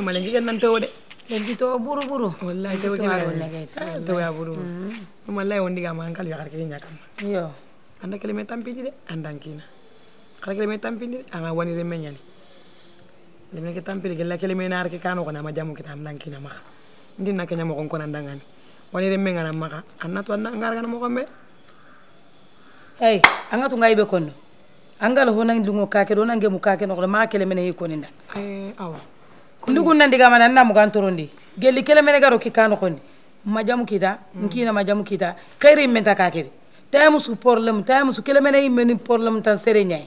nyuma lengi kan nan tawo de lengi to buru buru wallahi tawo ke wala wallahi tawo ya buru wallahi wondi ga man kal ya karke nya kam yo anda kele me tampi de andan na kala kele me tampi de anga wani re menyani le me ke tampi de kala kele me nar ke kanu ko na ma jamu kita andan na ma ndin na kenya mo kon kon andan wani re ngana ma maka anna to anna ngar ngana mo me ay anga to ngai be kono ho nang dungo kake do nange mu kake no ma kele me ne ko eh awa ndugu nan diga mana na mugan turundi gelli kele mene garo ki kano kondi majamu kita mm. nkina majamu kita kairi menta kakiri tay musu problem tay musu kele mene imeni problem tan sere nyai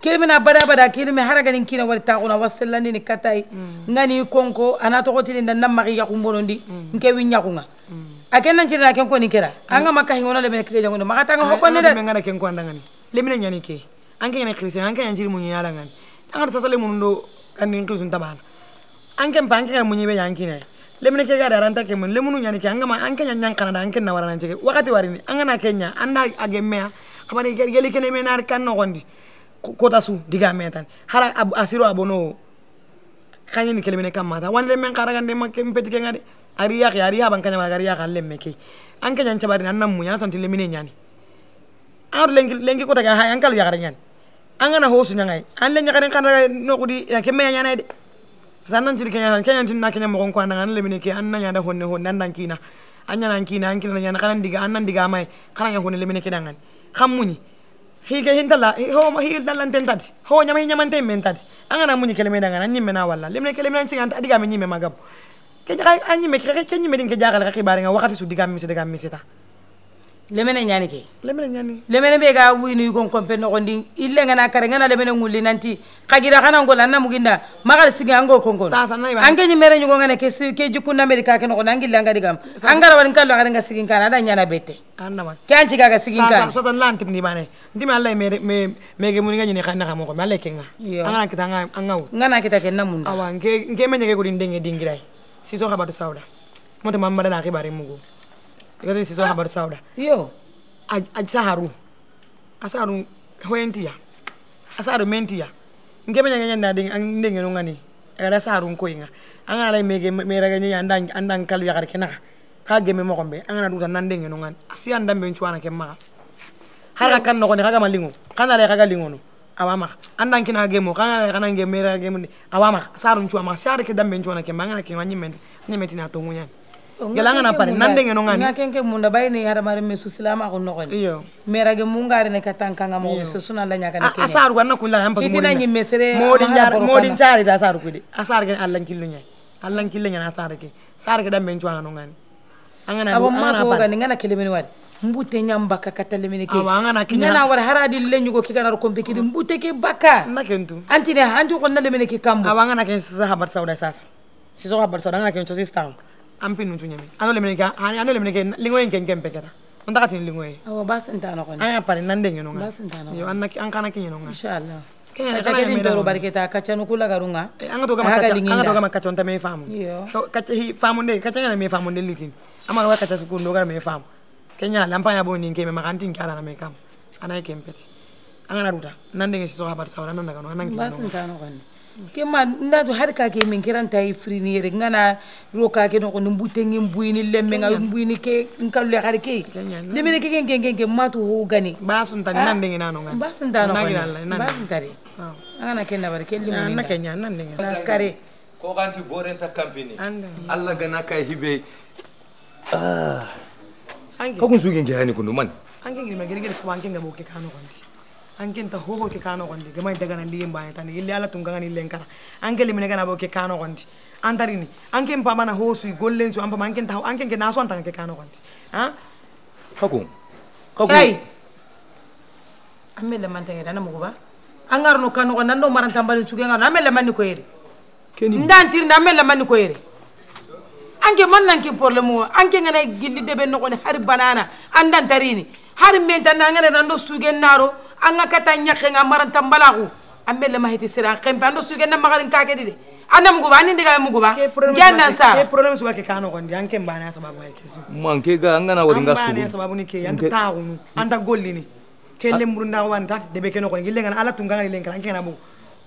kele mena bada bada kele me haraga ni kina wal taquna wasallani ni katai ngani konko anato gotini nan namari ya kumbonondi mm. nke winya kunga mm. akena njira ken ko ni kera anga makahi ngona le mene kege jangono makata nga eh, hokone de ngana ken ko andangani le mene nyani ke anke ngana kristian anke njiri munyala ngani anga sasa le mundo kan ni kristian tabana anke mbanke kana munyibe yankine lemine ke da ranta ke mun lemunu nyani ke angama anke nyanyan kana da anke nawara nan cege wakati warini angana kenya anda agemmea kabani geli kene me nar kan nogondi kota su diga metan hara ab, asiro abono kaini kelemine kam mata wan lemen karagande makke ke ngade ari yak ari haban ariya ma ari yak lemme ke anke nyan chabari nan mu nyana tonti lemine nyani ar lengi lengi kota ga hay ankal yakare nyani angana hosu nyangai an le nyakare kan no kudi ya kemme nyana de sanan cir kenya kenya tin na kenya mogon ko andan le ke annan ya da honne honne andan kina anya nan kina an kina nyana kanan diga annan diga mai kanan ya honne le mine ke dangan khammuni hige hintala ho ma hige dalan tentati ho nyama nyama tem mentati anga na muni kele me dangan anyi mena walla le mine kele mena anta diga me nyime magab kenya anyi me kenya nyime din ke jagal ka kibare nga wakati su diga mi se diga mi se ta lemene ñani ke lemene ñani lemene ɓe ga wuyinu yigon compe nogondi illengana kare ngana lemene ngulli nanti xagira xanangol anna muginda maxar sigi ango kongon anke ñimere ñugongene ke ke jikkundameɗi kake nogondi an gillangadi gam angarawarin kallo xarenga sigin kana aɗa ñana bette ke an cigaga sigin kana sasan la antimni bane ntimi allah mege muninga ñini xanne xa moxome allah kenga angana kita anga wut ngana kita ke namunda awa nke me ñege godin denge dingiray siso xabatu sawda mote mammadana xibari mugu ikati sizo habari sauda yo iya. aj ajsaharu Asaharu hoentiya ya. mentiya ngebe nyanya nyanda ding ndenge ngani saharu saru nkoinga anga lay mege mera ganya andan andang kalu yakar kena. Kage geme mo kombe anga na duta nandenge ngani asi andan ya be ke maa. hala kan no kaga malingo kana lay kaga lingono awama andan kina gemo kana lay kana ngemera gemo awama saru nchwa ma sar ya ke dambe nchwana kemma anga ke wanyi men nyemetina to ngunyani gelangan apa ni nande ngeno ngani ngaken ke munda bay ni hara mare mesu silama ko nokon iyo mera ge mungare ne katanka ngamo mesu suna la nyaka ne kene asaru wanna kullan ham pasu mudina ni mesere modin jar modin jari da asaru kudi asaru gen allan killu nyai allan killu nyana asaru ke saru ke dan bencu ngano ngani angana abo ma to ga ni ngana kelimeni wadi mbute nyam baka katale ke ngana kinya ngana war haradi lenyu go kigana ro kombe kidi mbute ke baka nakentu antine handu ko nalle mene ke kambu awangana ke sasa habar sauda sasa siso habar sauda ngana ke ampin nutu nyami ano lemeneka ani ano lemeneka lingo yenke yenke mpeketa ntaka tini lingo ye awo basi ntano kono aya pare nande nyono nga basi ntano yo anna an kana kinyono nga inshallah kenya ndoro kacha nukula garunga eh, anga makacha anga makacha onta me famu yo kacha hi famu kacha ngana me famu litin ama wa kacha suku me famu kenya lampa ya boni ngeme makanti ngala na me kam anaye yake anga naruta nande ngesi so habari sawara basi ntano kema nda du har kake min kiran tay frinire ngana ro ke no kono butengi buini lemme nga mbuyini ke nkalle ya har ke de mene ke ken ken ken matu ho gani basun tan ah, nan de nongan. no ngani basun tan no ngani basun tare ngana ah. ken na bar kelli ngana ken nan nan de ngana kare ko ganti borenta company allah gana ka hibe ah angi ko kun sugin ke hani kunu man angi ngi magere gere so angi ngamoke kanu ganti. ankenta hoho ke kano gondi gama dagana ndiye mbaya tani ille ala tum gangani ille nkara anke limine gana bo ke kano gondi antarini anke mpama na hosu gollen su ampa anke ta anke ke naso antanga ke kano gondi ha kagu kagu ai amme le mantenge dana muguba angar no kano gondi ndo maranta mbali suge ngano amme le manni ko keni ndantir na amme le manni ko yere anke man nanke problème debe banana andan tarini har men ngana ndo suge naro an ga kata ñakkenga maranta mbalaxu an be lamahiti sira xempe ando sugenda maxarin kakedi de anda muguba ani ndiga muguba ke sa ke problème suga ke ka kondi an ke mbana sababu ay kesu man ke ga an gana wori nga sugu mbana sababu ni ke an ta gunu an ta golli ni ke lemburu nda wan ta de be ke no gille ngana ala tunga ngani lenka an ke na bu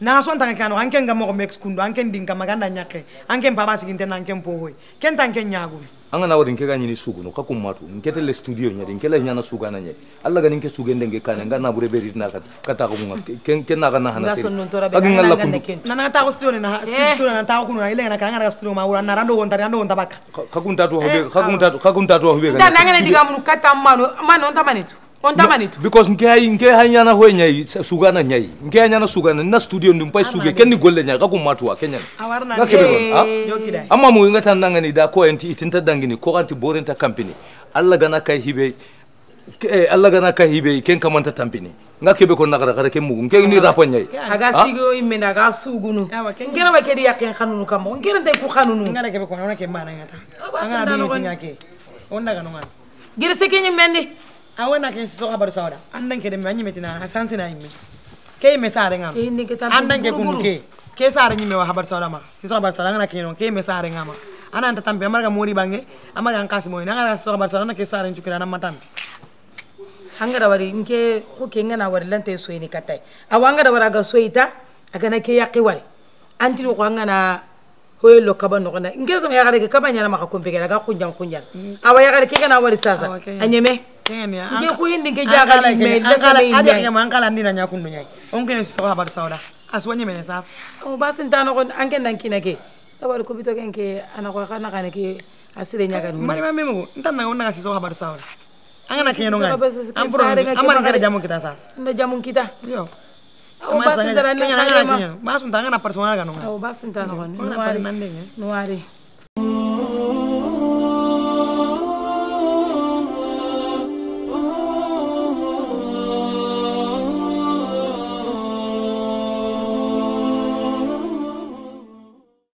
na so ke kano an ke ngamo ko kundu an ke ndinga maganda nyake an ke mbaba siginte na an ke mpohoi ken tan ke nyagu an kana wari kega ñini suguno ka matu matu nketele studio ñadi nkela ñana sugana ñe alla ga ke suge ndenge kane nga na bure beri na ka kata ko mun ken ken na kana hana sel ak ngalla kum na na ta ko studio eh. na studio na ta ko kuna ile na kana ga studio ma wura na rando wonta rando wonta baka ka kun tatu hobe ka kun tatu eh, ka kun tatu hobe ga na ngana diga mun kata manu manu on ta manitu ontamanitu because nge nge hanyana ho nyai sugana nyai nge hanyana sugana na studio ndum pai suge ken ni golle nyai ka kumatu wa kenyan na ke be amma mu ngata da ko enti itinta dangini ko anti borenta company alla gana kai hibe eh, alla gana kai hibe ken kamanta tampini nga kebe ko nagara gara ke mugu ke ni rapo nyai aga sigo imme na sugunu ngera ba ke di yakin kanunu kamo ku kanunu ngara kebe ko na ke mana ngata anga bi mendi awena ken siso habaru sawda andan ke de manyi metina hasan sina yimme ke yimme saare ngama andan eh, ke kunu ke ke saare nyimme wa habaru sawda ma siso habaru sawda ngana kenon ke yimme saare ngama ana anta tambi amarga mori bange amaga ankasi moyi nangara siso habaru sawda ke saare sare nchukira ma tambi angara wari nke ko ke ngana wari lante soyi ni katai awangara wara ga soyi ta agana ke yaqi wari antiri ko ngana hoyelo kaba nogona ngere sama yagare ke kaba nyala maka kompegera ga kunjan kunjan mm. awa yagare ke kana wari sasa anyeme kenya je ko indi ke jaga la me ankala ade ke ma ndina nya nyai on ke so habar sawda aswanye mene sas o oh, basin tano ko anken dan kinake tabar ko bito kenke anako kana kana ke asire nya kan mari mami mu ntan na on na so habar sawda angana kenya no ngai am pro amara kada jamu kita sas nda jamu kita yo o oh, basin tano kenya na kenya basun tanga na personal kan Oh, o basin tano kan nuari nuari